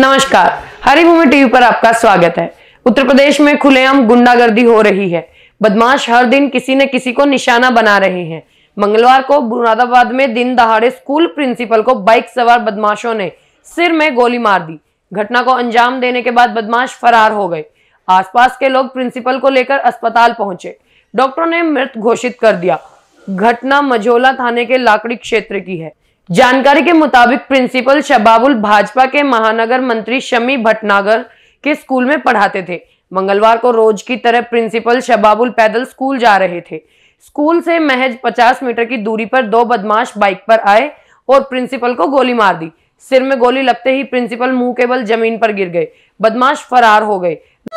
नमस्कार हरिभूमि टीवी पर आपका स्वागत है उत्तर प्रदेश में खुलेआम गुंडागर्दी हो रही है बदमाश हर दिन किसी न किसी को निशाना बना रहे हैं मंगलवार को मुरादाबाद में दिन दहाड़े स्कूल प्रिंसिपल को बाइक सवार बदमाशों ने सिर में गोली मार दी घटना को अंजाम देने के बाद बदमाश फरार हो गए आसपास के लोग प्रिंसिपल को लेकर अस्पताल पहुंचे डॉक्टरों ने मृत घोषित कर दिया घटना मझोला थाने के लाकड़ी क्षेत्र की है जानकारी के मुताबिक प्रिंसिपल शबाबुल भाजपा के महानगर मंत्री शमी भटनागर के स्कूल में पढ़ाते थे मंगलवार को रोज की तरह प्रिंसिपल शबाबुल पैदल स्कूल जा रहे थे स्कूल से महज 50 मीटर की दूरी पर दो बदमाश बाइक पर आए और प्रिंसिपल को गोली मार दी सिर में गोली लगते ही प्रिंसिपल मुंह के बल जमीन पर गिर गए बदमाश फरार हो गए